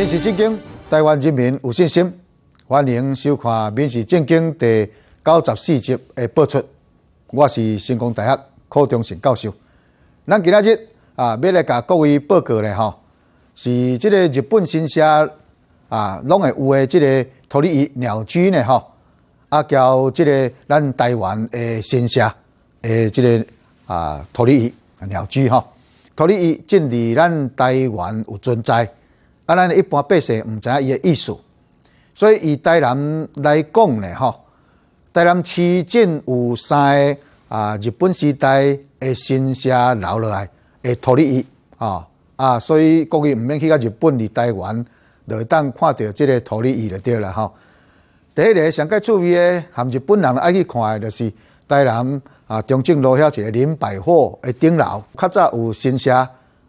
《民视正经》，台湾人民有信心，欢迎收看《民视正经》第九十四集的播出。我是成功大学科中成教授。咱今日啊，要来甲各位报告咧吼，是即个日本新社啊，拢会有诶，这个托利伊鸟居呢吼，啊，交这个咱台湾诶新社诶，这个啊托利伊鸟居吼，托利伊证伫咱台湾有存在。啊，咱一般百姓毋知伊个意思，所以以台南来讲呢，吼，台南市镇有三个啊，日本时代诶新社留落来，会土力伊，吼啊，所以国人毋免去到日本里台湾，就当看到即个土力伊就对了，吼。第一个上较趣味的含日本人爱去看的就是台南啊，中正路遐一个林百货的顶楼，较早有新社。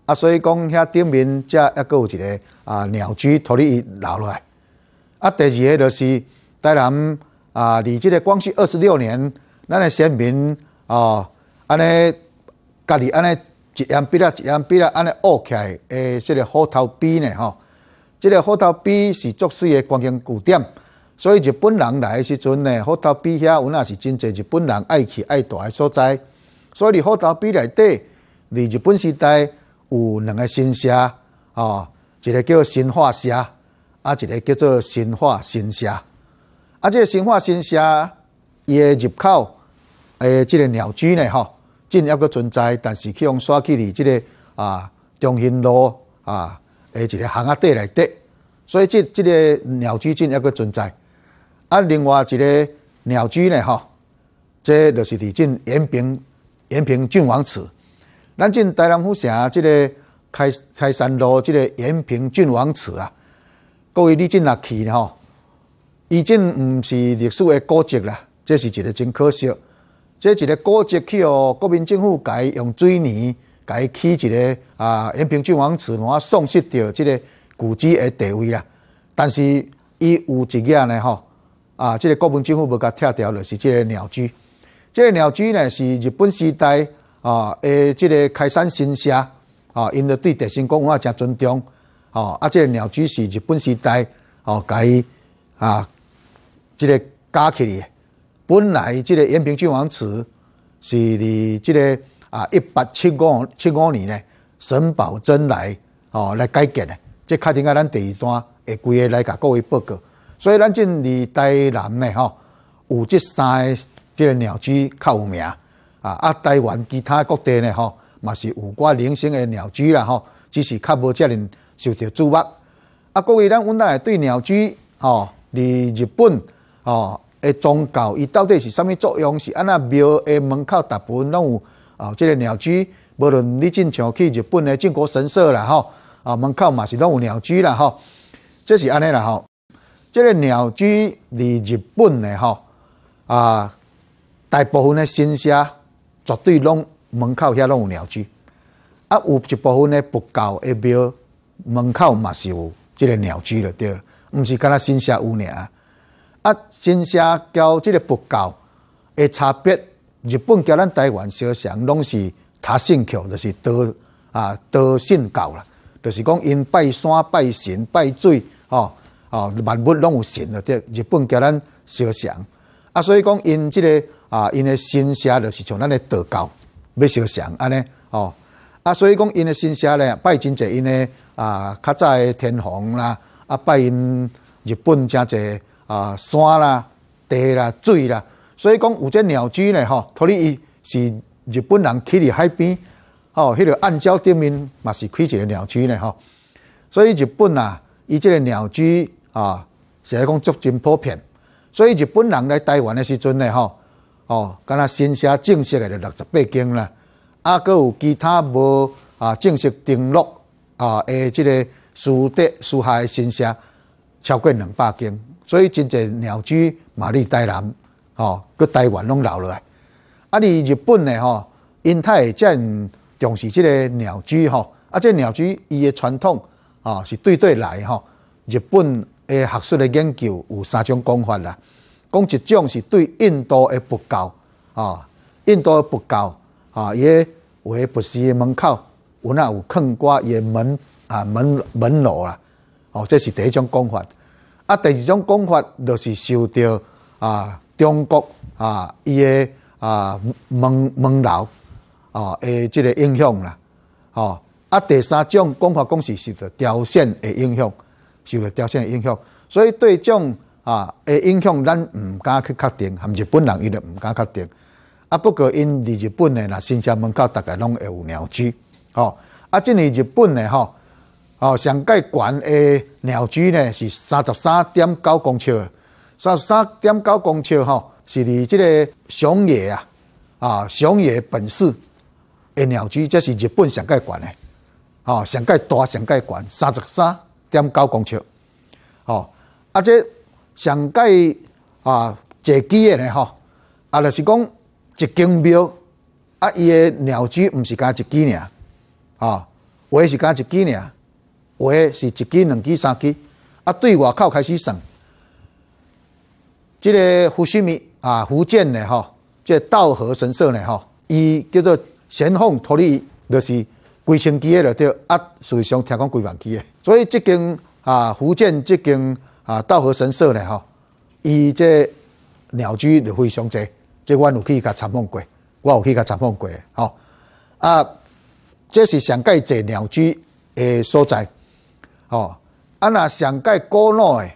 啊，所以讲遐顶面，遮抑个有一个啊，鸟居脱你伊落来。啊，第二个就是台南啊，离即个光绪二十六年，咱的先民哦，安尼家己安尼一样比啦，一样比啦，安尼拗起来诶，即个虎头碑呢吼。即个虎头碑是作史个关键古点，所以日本人来时阵呢，虎头碑遐，阮也是真侪日本人爱去爱住诶所在。所以虎头碑内底，离日本时代。有两个新社，哦，一个叫新化社，啊，一个叫做新化新社。啊，这个新化新社伊的入口，诶，这个鸟居呢，吼，正要个存在，但是去用刷去哩，这个啊，忠信路啊，诶，一个巷啊底来滴，所以这这个鸟居正要个存在，啊，另外一个鸟居呢，吼，这就是伫进延平，延平郡王祠。咱今台南府城即个开开山路，即个延平郡王祠啊，各位，你今若去呢吼？伊经毋是历史的古迹啦，这是一个真可惜。这一个古迹去哦，国民政府改用水泥改起一个啊延平郡王祠，我丧失掉即个古迹的地位啦。但是伊有一件呢吼，啊，这个国民政府无甲拆掉，就是即个鸟居。即、这鸟居呢是日本时代。啊，诶，即个开山新社啊，因着对兴公文化诚尊重，哦，啊，即个鸟居是日本时代哦伊啊，即个加起，本来即个延平郡王祠是伫即个啊一八七五七五年呢沈葆桢来哦来改建的，这确定啊，咱第二段规个来甲各位报告。所以咱今伫台南呢吼，有这三个这个鸟居较有名。啊！啊，台湾其他各地呢，吼，嘛是有过零星的鸟居啦，吼，只是较无遮尔受到注目。啊，各位，咱阮大个对鸟居，吼，伫日本，哦，的宗教伊到底是啥物作用？是安那庙的门口大部分拢有，哦，即个鸟居，无论你正常去日本的靖国神社啦，吼，啊，门口嘛是拢有鸟居啦，吼，即是安尼啦，吼，即个鸟居离日本的吼，啊，大部分的神社。绝对拢门口遐拢有鸟居，啊，有一部分咧佛教，的庙门口嘛是有这个鸟居了，对。毋是敢若神社有尔。啊，新神社交这个佛教的差别，日本交咱台湾相像，拢是他信口，就是德啊德信教啦，就是讲因拜山拜神拜水，吼吼，万物拢有神了，对。日本交咱相像，啊，所以讲因这个。啊，因的新社就是从咱的道教要相像安尼哦。啊，所以讲因的新社咧，拜真侪因的啊，较早的天皇啦，啊拜因日本真侪啊山啦、地啦、水啦。所以讲有只鸟居呢，吼，托你伊是日本人起伫海边，吼，迄个暗礁顶面嘛是开一个鸟居呢，吼。所以日本啊，伊这个鸟居啊，是来讲足真普遍。所以日本人来台湾的时阵呢，吼。哦，敢若新写正式个就六十八斤啦，啊，搁有其他无啊正式登录啊的即个输德输下新写超过两百间，所以真侪鸟居玛丽带南哦，搁台湾拢留落来。啊，你日本呢吼，因太会重视即个鸟居吼，啊，即鸟居伊个传统啊是对对来吼。日本诶学术的研究有三种讲法啦。讲一种是对印度的佛教啊，印度的佛教啊，也为不是门口，有那有坑瓜，也门啊门门楼啦，哦，这是第一种讲法。啊，第二种讲法就是受到啊中国啊伊个啊门门楼啊诶这个影响啦，哦，啊第三种讲法讲是受到朝鲜的影响，受到朝鲜的影响，所以对种。啊！会影响咱毋敢去确定，含日本人伊就毋敢确定。啊，不过因离日本诶，啦，新社门口大家拢会有鸟居。吼，啊，即年日本诶，吼，吼上界悬的鸟居呢是三十三点九公尺，三十三点九公尺吼，是伫即个熊野啊，啊熊野本市的鸟居，这是日本上界悬的，吼上界大上界悬，三十三点九公尺。吼，啊这。上届啊，坐机的呢吼，啊，就是讲一金标，啊伊的鸟基毋是干一支尔，啊，话是干一支尔，话是一支、两支、三支，啊对外口开始算。即个胡须弥啊，福建的吼，即个道和神社呢吼，伊叫做咸丰托离，就是几千支的了，对，啊，水上听讲几万支的，所以即间啊，福建即间。啊，道和神社咧，吼，伊这鸟居就非常侪，即阮有去甲参观过，我有去甲参观过，吼，啊，这是上界这鸟居诶所在，吼，啊那上界古的，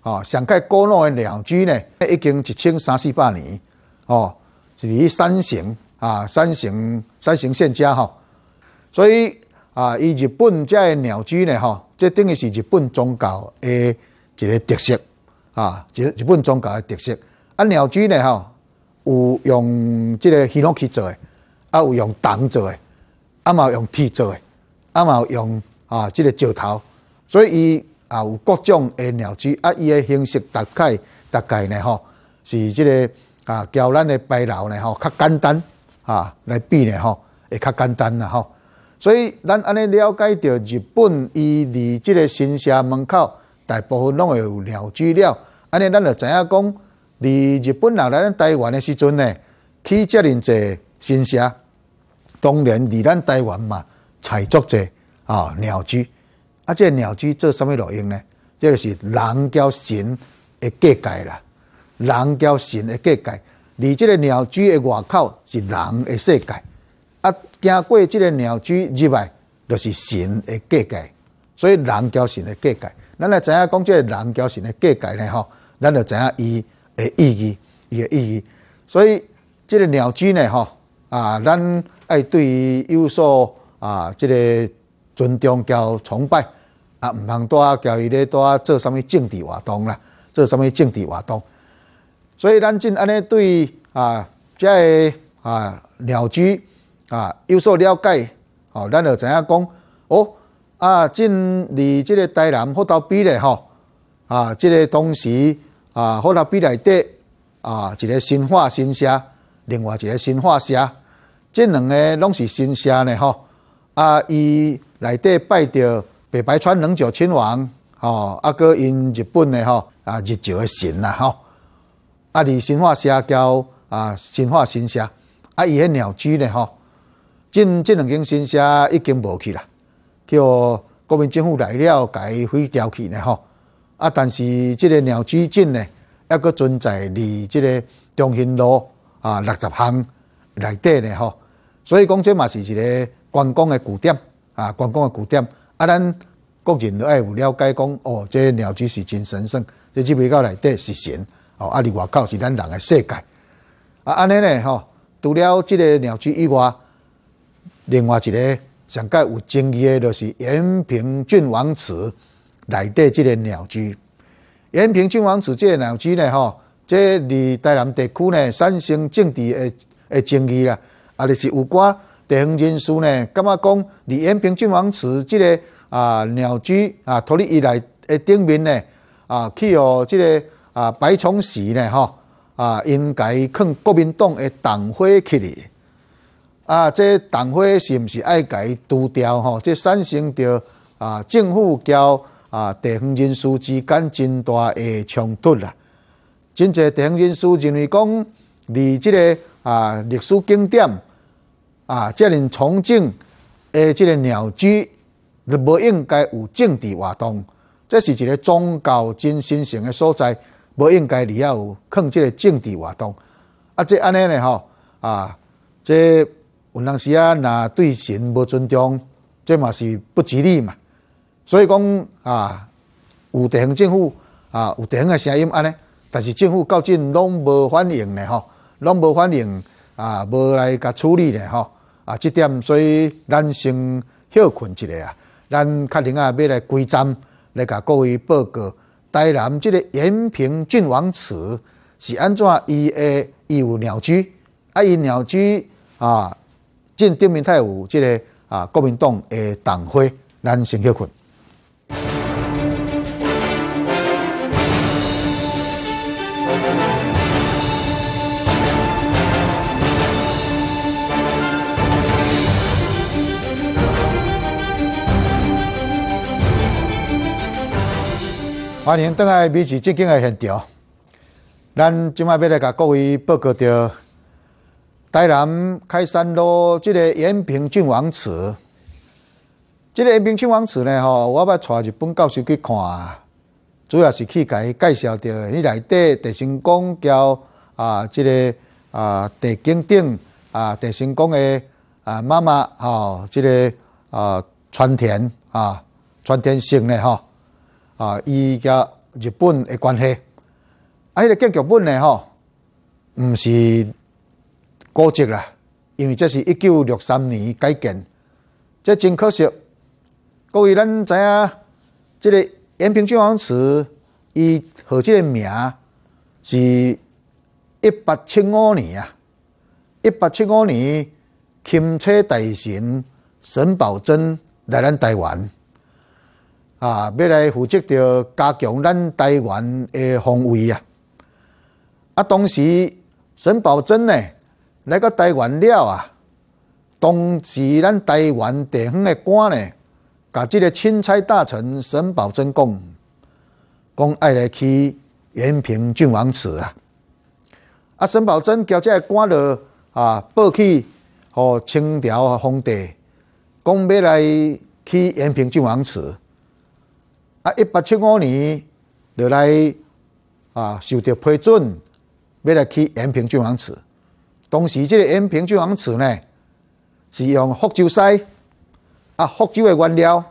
吼，上界古老诶鸟居呢，已经一千三四百年，吼，是于山形啊，山形山形县家吼，所以啊，伊日本这鸟居呢，吼，即等于系日本宗教诶。一个特色啊，日日本宗教的特色啊。鸟居呢，吼，有用这个希诺去做诶，啊，有用铜做诶，啊，嘛用铁做诶，啊，嘛用啊，这个石头。所以伊啊，有各种诶鸟居啊，伊的形式大概大概呢，吼，是这个啊，交咱诶白楼呢，吼，较简单啊，来比呢，吼，会较简单啦，吼。所以咱安尼了解到日本伊离这个神社门口。大部分拢会有鸟居了，安尼咱就知影讲，离日本人来咱台湾的时阵呢，起遮尔济新社。当年离咱台湾嘛，采作者啊鸟居。啊，这鸟居做啥物路用呢？就是人交神的界界啦。人交神的界界，离这个鸟居的外口是人的世界，啊，经过这个鸟居入来，就是神的界界，所以人交神的界界。咱来知影讲，即个人交神的界界呢？吼，咱就知影伊的意义，伊的意义。所以，即个鸟居呢，吼啊，咱爱对伊有所啊，即个尊重交崇拜啊，毋通多交伊咧多做什物政治活动啦，做什物政治活动。所以，咱真安尼对啊，即个啊鸟居啊有所了解，吼，咱就知影讲哦。啊，进离即个台南福岛比咧吼，啊，即个东时啊福岛比内底啊一个新化新社，另外一个新化社，即两个拢是新社咧吼。啊，伊内底拜着北白川能久亲王吼，啊搁因日本咧吼啊日照的神啦吼。啊，离新化社交啊新化新社，啊伊迄鸟居咧吼，进即两间新社已经无去了。叫国民政府来了，改毁掉去呢吼。啊，但是这个鸟居镇呢，还佫存在离这个中兴路啊六十巷内底呢吼。所以讲，这嘛是一个关公的古点啊，关公的古点。啊，咱国人都爱有了解讲哦，这鸟居是真神圣。这只袂较内底是神，哦，啊里外口是咱人的世界。啊，安尼呢吼，除了这个鸟居以外，另外一个。上盖有争议的，就是延平郡王祠内底这个鸟居。延平郡王祠这个鸟居呢，哈，个在台南地区呢产生政治的的争议啦，啊，就是有关地方人士呢，感觉讲，伫延平郡王祠这个啊鸟居啊，脱离以来的顶面呢，啊，去哦这个啊白崇禧呢，吼，啊，应该向国民党的党徽去哩。啊，这党会是毋是爱改独条吼？这产生着啊，政府交啊，地方人士之间真大诶冲突啦。真侪地方人士认为讲离即个啊，历史景点啊，这尔崇敬诶，即个鸟居，无应该有政治活动。这是一个宗教真神圣个所在，无应该你要有抗这个政治活动。啊，这安尼呢吼啊，这。有当时啊，若对神无尊重，这嘛是不吉利嘛。所以讲啊，有地方政府啊，有地方嘅声音安尼，但是政府到竟拢无反应咧吼，拢无反应啊，无来甲处理咧吼。啊，即点所以，咱先休困一下啊。咱确定啊，要来规章来甲各位报告，台南即个延平郡王祠是安怎伊诶伊有鸟居，啊，伊鸟居啊。进顶面太有即个啊，国民党诶党徽，咱先休困。欢迎邓来美食进京来现场，咱今摆要来甲各位报告着。台南开山路，这个延平郡王祠，这个延平郡王祠呢，吼，我捌带日本教授去看，主要是去甲伊介绍到伊内底地神宫交啊，这个啊，地景顶啊，地神宫的啊，妈妈吼，这个啊，川田啊，川田姓的吼，啊，伊甲日本的关系，啊，迄个建筑本呢吼，毋是。过节啦，因为这是一九六三年改建，这真可惜。各位，咱知影，这个延平郡王祠，伊这个名？是一八七五年啊，一八七五年钦差大臣沈葆桢来咱台湾，啊，要来负责着加强咱台湾的防卫啊。啊，当时沈葆桢呢？来到台湾了啊！当时咱台湾地方的官呢，甲这个钦差大臣沈葆桢讲，讲爱来去延平郡王祠啊。啊，沈葆桢交这官了啊，报去和清朝皇帝讲要来去延平郡王祠。啊，一八七五年就来啊，受到批准要来去延平郡王祠。当时这个盐平聚航池呢，是用福州西啊，福州的原料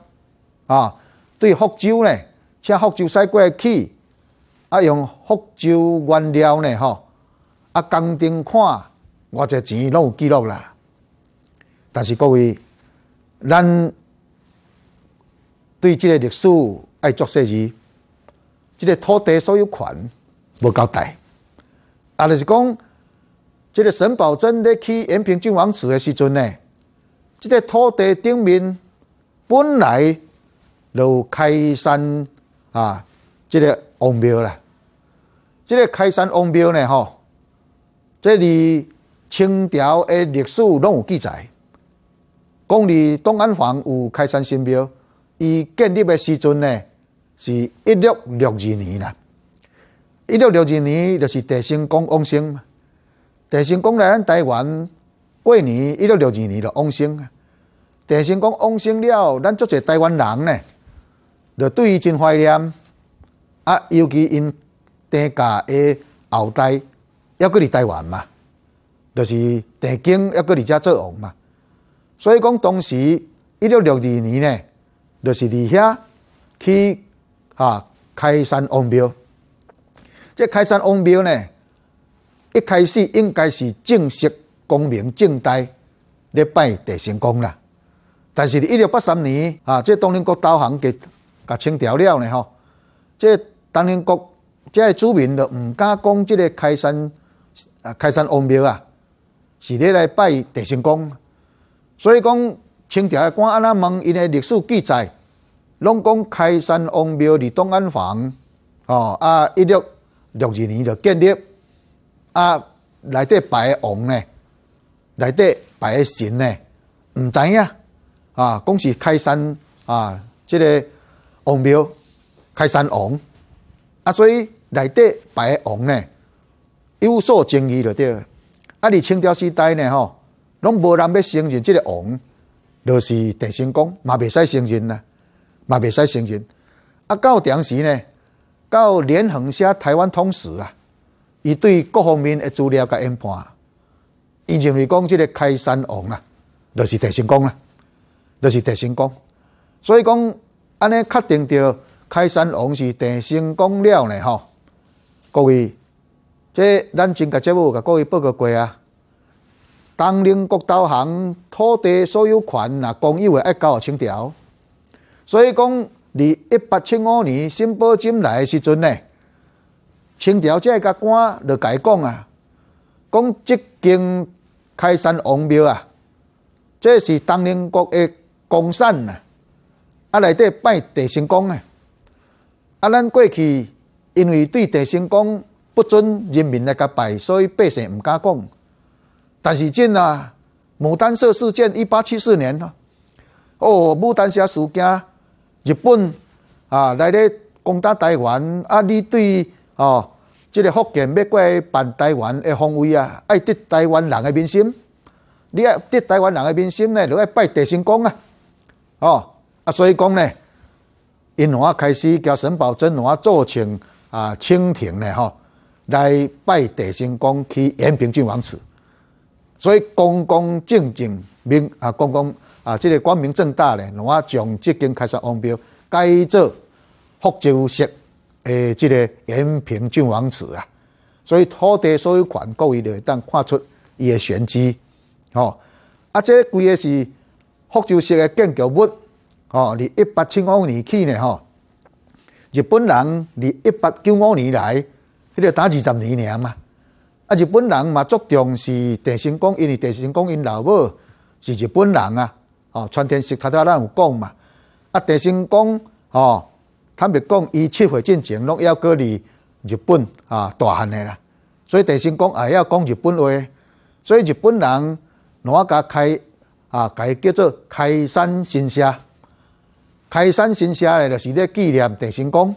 啊，对福州呢，请福州西过去啊，用福州原料呢，吼啊，工程款偌侪钱拢有记录啦。但是各位，咱对这个历史爱作设计，这个土地所有权无交代，啊就是讲。这个沈葆桢咧去延平郡王祠的时阵呢，这个土地顶面本来就有开山啊，这个王庙啦，这个开山王庙呢，吼，这里清朝的历史拢有记载，讲离东安房有开山神庙，伊建立的时阵呢是一六六二年啦，一六六二年就是德兴公王兴地小讲来咱台湾，过年一六六二年就亡星。地小讲往星了，咱就是台湾人呢，就对伊真怀念。啊，尤其因郑家的后代要搁伫台湾嘛，就是地经要搁伫遮做王嘛。所以讲，当时一六六二年呢，就是伫遐去啊开山安庙。这开山安庙呢？一开始应该是正式光明、正大咧拜地神公啦。但是一六八三年啊，即东宁国导航给甲清朝了呢吼。即个东宁国即个居民就唔敢讲即个开山啊，开山王庙啊，是咧来拜地神公。所以讲清朝的官安那问，因的历史记载，拢讲开山王庙伫东安坊哦，啊一六六二年就建立。啊！内底白王呢？内底白神呢？唔知呀！啊，讲是开山啊，即个王庙开山王啊，所以内底白王呢，有所争议了。对，啊，你清朝时代呢？吼，拢无人要承认即个王，就是郑成功，嘛，未使承认呐，嘛未使承认。啊，到当时呢，到连横写台湾通史啊。伊对各方面诶资料甲研判，伊认为讲即个开山王啊，就是地心公啦，就是地心公。所以讲安尼确定着开山王是地心公了呢吼。各位，即咱今个节目甲各位报告过啊，当宁国投行土地所有权啊，公有诶一九二千条。所以讲，伫一八七五年新报金来时阵呢。清朝这个官就改讲啊，讲即江开山王庙啊，这是当年国诶公产啊，啊内底拜地神公啊，啊咱过去因为对地神公不准人民来甲拜，所以百姓毋敢讲。但是真啊，牡丹社事件一八七四年呐，哦牡丹社事件，日本啊来咧攻打台湾，啊你对？哦，即个福建要改办台湾的方位啊，爱得台湾人的民心。你爱得台湾人的民心呢，就要拜地神公啊。哦，啊，所以讲呢，因我开始交沈葆桢，我做成啊，清廷呢，吼，来拜地神公去延平郡王祠。所以，公公正正明啊，公公啊，即个光明正大呢，两我从即间开始，王标改做福州县。诶，即个延平郡王祠啊，所以土地所有权够伊会当看出伊诶玄机，吼。啊，即规个是福州市嘅建筑物，吼。二一八七五年起呢，吼。日本人二一八九五年来，迄个打二十年嘛。啊，日本人嘛，着重是地心公，因为地心公因老母是日本人啊，哦，川天石他早咱有讲嘛，啊，地心公，吼。坦白讲伊七回进前拢要隔离日本啊，大汉诶啦。所以郑成功也要讲日本话，所以日本人拿甲开啊，改叫做开山神社。开山神社咧，就是咧纪念郑成功。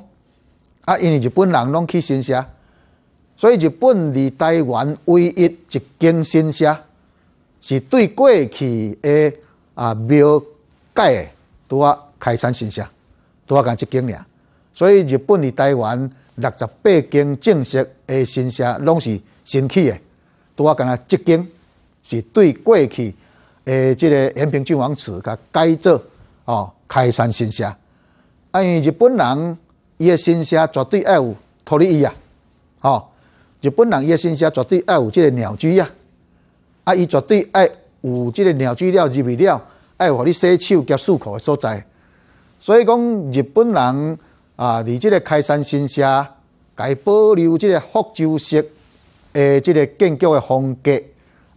啊，因为日本人拢去神社，所以日本离台湾唯一一间神社，是对过去诶啊庙改，拄啊开山神社，拄啊甲一间俩。所以，日本的台湾六十八间正式的新社拢是新起的。拄我讲啊，这间是对过去诶，即个延平郡王祠甲改造哦，开山新社。啊，日本人伊的新社绝对爱有脱离伊啊，吼！日本人伊个新社绝对爱有即个鸟居啊，啊，伊绝对爱有即个鸟居了，入去了爱互你洗手、甲漱口的所在。所以讲，日本人。啊！伫这个开山新社，该保留这个福州式诶即个建筑诶风格，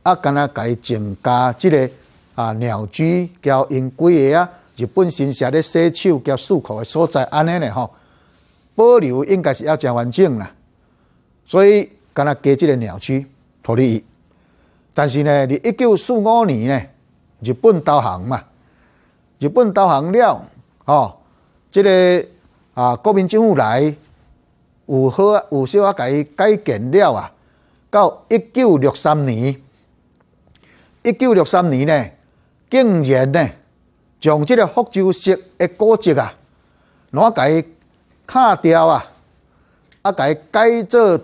啊，敢那改增加这个啊鸟居，交因几个啊日本新社的洗手交漱口的所在，安尼咧吼，保留应该是要正完整啦，所以敢若加这个鸟居脱离伊。但是呢，伫一九四五年呢，日本投降嘛，日本投降了，哦，这个。啊！国民政府来，有好有小啊改改建了啊。到一九六三年，一九六三年呢，竟然呢，将即个福州市的古迹啊，哪改敲掉啊？啊改改做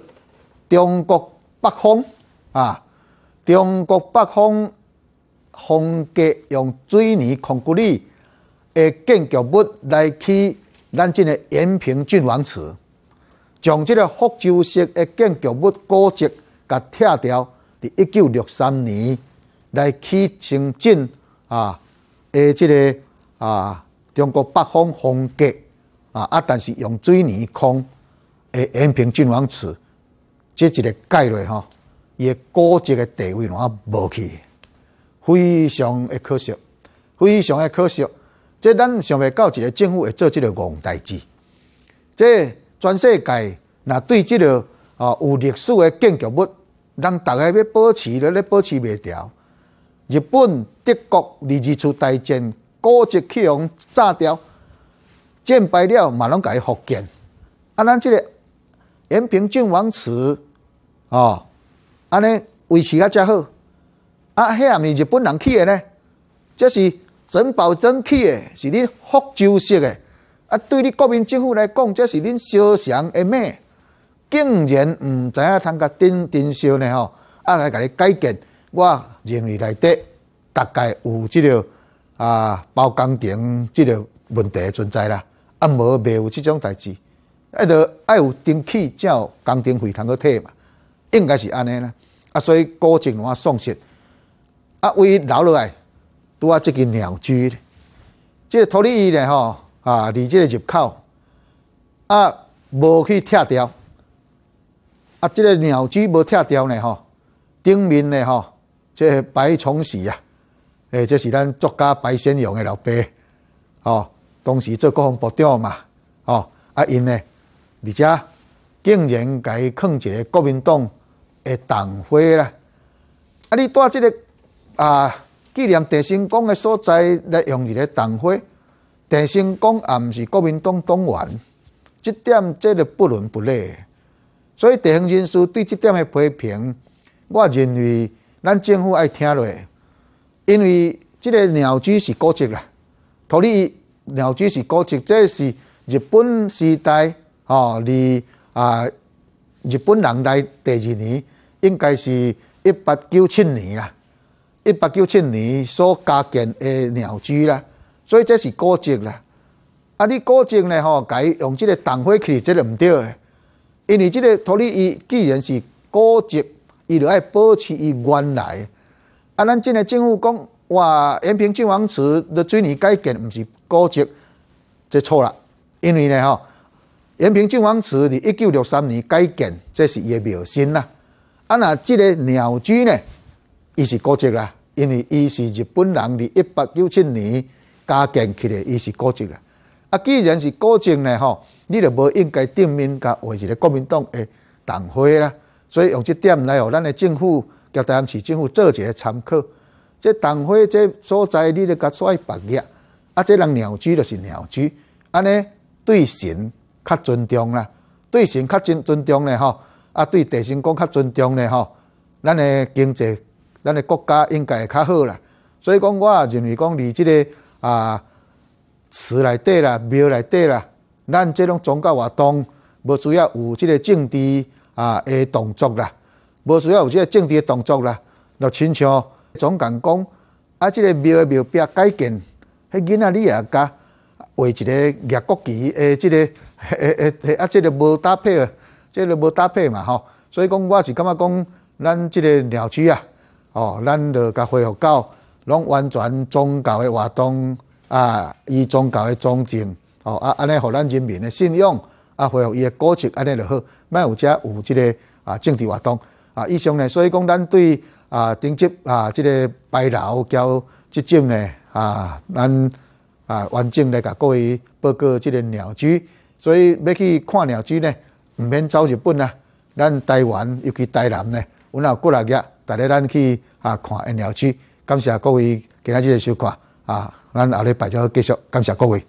中国北方啊，中国北方风格用水泥混骨力的建筑物来去。咱即个延平郡王祠，从即个福州式的建筑物古迹甲拆掉，伫一九六三年来去兴镇啊，诶，即个啊，中国北方风格啊啊，但是用水泥空诶，延平郡王祠，即一个概率吼，伊个古迹个地位我无去，非常诶可惜，非常诶可惜。即咱想袂到一个政府会做即个戆代志，即全世界若对即个啊有历史的建筑物，人逐个要保持咧，咧保持袂调。日本、德国二次出大战，高迹起用炸掉，战败了嘛拢甲伊复建。啊，咱即个延平郡王祠，哦，安尼维持啊较好。啊，遐咪日本人去的呢，即是。真保证起诶，是恁福州式诶，啊！对你国民政府来讲，这是恁烧强诶咩？竟然毋知影通甲顶顶烧呢吼？啊来甲你改建，我认为内底大概有即个啊包工程即个问题存在啦，啊无未有即种代志，啊著爱有顶起，才有工程费通去退嘛，应该是安尼啦。啊，所以高进我丧失，啊为留落来。拄啊，即个鸟居，即个托离伊咧吼啊，离即个入口啊，无去拆掉啊，即个鸟居无拆掉呢吼，顶面咧吼，即、个白崇禧啊，诶，这是咱作家白先勇诶，老爸，吼，当时做国防部长嘛，吼，啊，因咧，而且竟然甲伊囥一个国民党诶党徽啦，啊，你拄啊，这个啊。纪念戴成功的所在，来用一个党徽。戴成功也毋是国民党党员，这点即个不伦不类。所以地方人士对这点的批评，我认为咱政府爱听落，因为这个鸟居是国籍啦。土离鸟居是国籍，这是日本时代哦，离啊日本人来第二年，应该是一八九七年啦。一八九七年所加建的鸟居啦，所以这是古迹啦。啊，你古迹呢吼，改用这个淡化去，这个唔对诶。因为这个托离伊，既然是古迹，伊就要保持伊原来。啊，咱今个政府讲，哇，延平郡王祠的水泥改建唔是古迹，这错了。因为呢吼，延平郡王祠伫一九六三年改建，这是也庙新啦。啊，那这个鸟居呢，伊是古迹啦。因为伊是日本人，伫一八九七年加建起来，伊是古迹啦。啊，既然是古迹呢，吼，你就无应该正面甲画一个国民党诶党徽啦。所以用这点来吼，咱诶政府甲台湾市政府做一些参考。即党徽即所在，你得甲刷一白页。啊，即人鸟居就是鸟居，安尼对神较尊重啦，对神较尊尊重呢，吼。啊，对地神讲较尊重呢，吼。咱诶经济。咱个国家应该会较好啦，所以讲，我也认为讲，伫即个啊祠内底啦、庙内底啦，咱即种宗教活动无需要有即个政治啊的动作啦，无需要有即个政治的动作啦。就亲像总讲讲啊，即个庙庙壁改建，迄囡仔你也加画一个立国旗，诶，即个诶诶诶，啊，即个无搭配，即个无搭配嘛吼。所以讲，我是感觉讲，咱即个鸟区啊。哦，咱就甲恢复到拢完全宗教的活动啊，以宗教的宗旨哦啊，安尼互咱人民的信仰啊，恢复伊的国性安尼就好，卖有遮有即个啊政治活动啊以上呢，所以讲咱对啊顶级啊即个白楼交即种呢啊，咱啊完整来甲各位报告即个鸟居，所以要去看鸟居呢，毋免走日本啊，咱台湾要去台南呢，吾后过来夹。逐日咱去啊看 N L G。感谢各位今仔日来收看啊，咱后礼拜再继续，感谢各位。